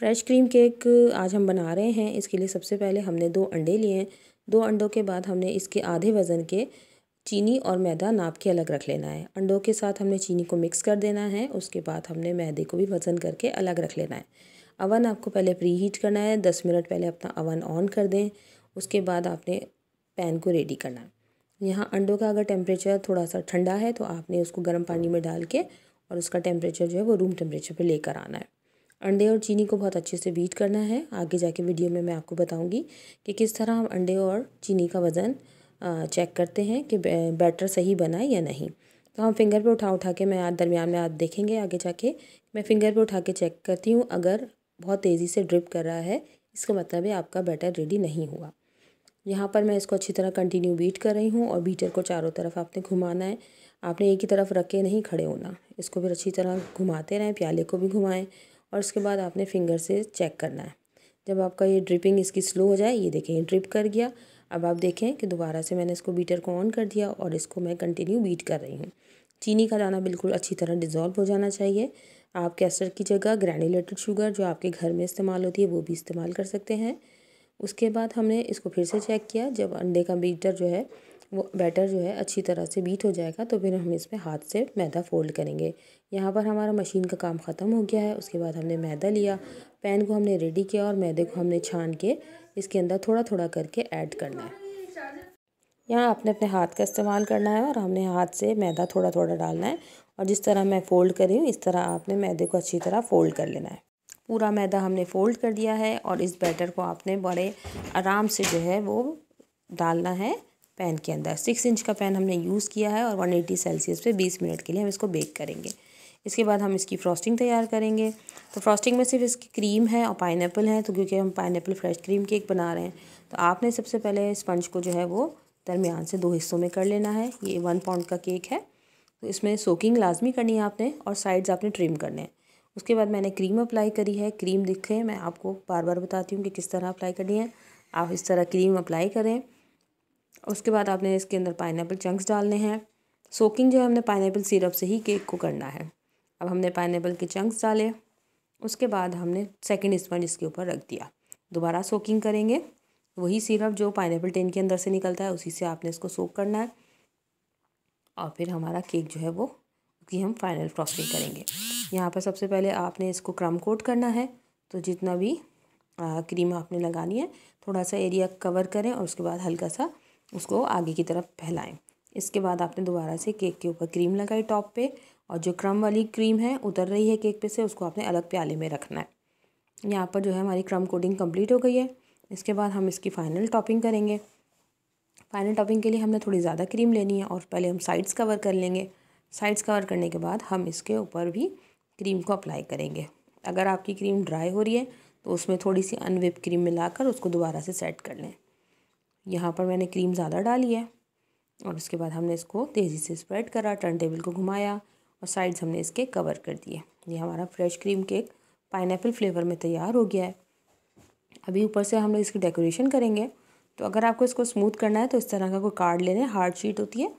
fresh cream cake आज हम बना रहे हैं इसके लिए सबसे पहले हमने दो अंडे लिए हैं दो अंडों के बाद हमने इसके आधे वज़न के चीनी और मैदा नाप के अलग रख लेना है अंडों के साथ हमने चीनी को मिक्स कर देना है उसके बाद हमने मैदे को भी वज़न करके अलग रख लेना है अवन आपको पहले प्री हीट करना है दस मिनट पहले अपना अवन ऑन कर दें उसके बाद आपने पैन को रेडी करना है यहाँ अंडों का अगर टेम्परेचर थोड़ा सा ठंडा है तो आपने उसको गर्म पानी में डाल के और उसका टेम्परेचर जो है वो रूम टेम्परेचर पर लेकर आना है अंडे और चीनी को बहुत अच्छे से बीट करना है आगे जाके वीडियो में मैं आपको बताऊंगी कि किस तरह हम अंडे और चीनी का वज़न चेक करते हैं कि बैटर सही बना या नहीं तो हम फिंगर पे उठा उठा के मैं आज दरमियान में आज देखेंगे आगे जाके मैं फिंगर पे उठा के चेक करती हूँ अगर बहुत तेज़ी से ड्रिप कर रहा है इसका मतलब है आपका बैटर रेडी नहीं हुआ यहाँ पर मैं इसको अच्छी तरह कंटिन्यू बीट कर रही हूँ और बीटर को चारों तरफ आपने घुमाना है आपने एक ही तरफ रख के नहीं खड़े होना इसको फिर अच्छी तरह घुमाते रहें प्याले को भी घुमाएं और उसके बाद आपने फिंगर से चेक करना है जब आपका ये ड्रिपिंग इसकी स्लो हो जाए ये देखें ये ड्रिप कर गया अब आप देखें कि दोबारा से मैंने इसको बीटर को ऑन कर दिया और इसको मैं कंटिन्यू बीट कर रही हूँ चीनी का दाना बिल्कुल अच्छी तरह डिज़ोल्व हो जाना चाहिए आप कैस्टर की जगह ग्रैनुलेटेड शुगर जो आपके घर में इस्तेमाल होती है वो भी इस्तेमाल कर सकते हैं उसके बाद हमने इसको फिर से चेक किया जब अंडे का बीटर जो है वो बैटर जो है अच्छी तरह से बीट हो जाएगा तो फिर हम इसमें हाथ से मैदा फोल्ड करेंगे यहाँ पर हमारा मशीन का काम ख़त्म हो गया है उसके बाद हमने मैदा लिया पैन को हमने रेडी किया और मैदे को हमने छान के इसके अंदर थोड़ा थोड़ा करके ऐड करना है यहाँ आपने अपने हाथ का इस्तेमाल करना है और हमने हाथ से मैदा थोड़ा थोड़ा डालना है और जिस तरह मैं फ़ोल्ड कर रही हूँ इस तरह आपने मैदे को अच्छी तरह फ़ोल्ड कर लेना है पूरा मैदा हमने फ़ोल्ड कर दिया है और इस बैटर को आपने बड़े आराम से जो है वो डालना है पैन के अंदर सिक्स इंच का पैन हमने यूज़ किया है और वन एटी सेल्सियस पे बीस मिनट के लिए हम इसको बेक करेंगे इसके बाद हम इसकी फ्रॉस्टिंग तैयार करेंगे तो फ्रॉस्टिंग में सिर्फ इसकी क्रीम है और पाइनएप्पल है तो क्योंकि हम पाइनएप्पल फ्रेश क्रीम केक बना रहे हैं तो आपने सबसे पहले स्पंज को जो है वो दरमियान से दो हिस्सों में कर लेना है ये वन पाउंड का केक है तो इसमें सोकिंग लाजमी करनी है आपने और साइड्स आपने ट्रिम करने हैं उसके बाद मैंने क्रीम अप्लाई करी है क्रीम दिखे मैं आपको बार बार बताती हूँ कि किस तरह अप्लाई करनी है आप इस तरह क्रीम अप्लाई करें उसके बाद आपने इसके अंदर पाइन चंक्स डालने हैं सोकिंग जो है हमने पाइन सिरप से ही केक को करना है अब हमने पाइन के चंक्स डाले उसके बाद हमने सेकेंड स्पंज इसके ऊपर रख दिया दोबारा सोकिंग करेंगे वही सिरप जो पाइन टेन के अंदर से निकलता है उसी से आपने इसको सोक करना है और फिर हमारा केक जो है वो उसकी हम फाइनल फ्रॉस्टिंग करेंगे यहाँ पर सबसे पहले आपने इसको क्रम कोट करना है तो जितना भी आ, क्रीम आपने लगानी है थोड़ा सा एरिया कवर करें और उसके बाद हल्का सा उसको आगे की तरफ फैलाएं इसके बाद आपने दोबारा से केक के ऊपर क्रीम लगाई टॉप पे और जो क्रम वाली क्रीम है उतर रही है केक पे से उसको आपने अलग प्याले में रखना है यहाँ पर जो है हमारी क्रम कोटिंग कम्प्लीट हो गई है इसके बाद हम इसकी फ़ाइनल टॉपिंग करेंगे फाइनल टॉपिंग के लिए हमने थोड़ी ज़्यादा क्रीम लेनी है और पहले हम साइड्स कवर कर लेंगे साइड्स कवर करने के बाद हम इसके ऊपर भी क्रीम को अप्लाई करेंगे अगर आपकी क्रीम ड्राई हो रही है तो उसमें थोड़ी सी अनविप क्रीम मिलाकर उसको दोबारा से सेट कर लें यहाँ पर मैंने क्रीम ज़्यादा डाली है और उसके बाद हमने इसको तेज़ी से स्प्रेड करा टर्न टेबल को घुमाया और साइड्स हमने इसके कवर कर दिए ये हमारा fresh cream cake pine flavour में तैयार हो गया है अभी ऊपर से हम लोग इसकी डेकोरेशन करेंगे तो अगर आपको इसको स्मूथ करना है तो इस तरह का कोई कार्ड ले लें हार्ड शीट होती है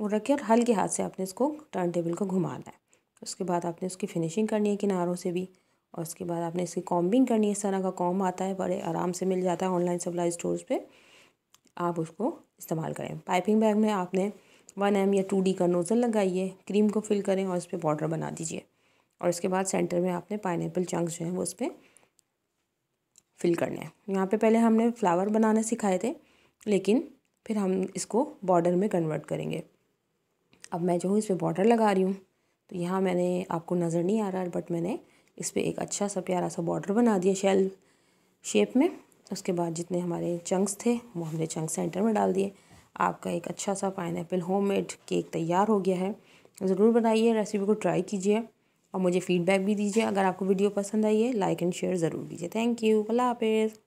वो रखिए और हल्के हाथ से आपने इसको टर्न टेबल को घुमाना है उसके बाद आपने उसकी फिनिशिंग करनी है किनारों से भी और उसके बाद आपने इसकी कॉम्बिंग करनी है इस तरह का कॉम आता है बड़े आराम से मिल जाता है ऑनलाइन सप्लाई स्टोर्स पर आप उसको इस्तेमाल करें पाइपिंग बैग में आपने वन एम या टू डी का नोज़ल लगाइए क्रीम को फिल करें और उस पर बॉर्डर बना दीजिए और उसके बाद सेंटर में आपने पाइनएप्पल चंक्स जो हैं वो उस पर फिल करने हैं यहाँ पर पहले हमने फ्लावर बनाना सिखाए थे लेकिन फिर हम इसको बॉर्डर में कन्वर्ट करेंगे अब मैं जो हूँ इस पर बॉर्डर लगा रही हूँ तो यहाँ मैंने आपको नज़र नहीं आ रहा है बट मैंने इस पर एक अच्छा सा प्यारा सा बॉर्डर बना दिया शेल शेप में उसके बाद जितने हमारे चंक्स थे वो हमने चंक सेंटर में डाल दिए आपका एक अच्छा सा पाइन होममेड केक तैयार हो गया है ज़रूर बनाइए रेसिपी को ट्राई कीजिए और मुझे फीडबैक भी दीजिए अगर आपको वीडियो पसंद आई है लाइक एंड शेयर ज़रूर कीजिए थैंक यू अल्लाह हाफिज़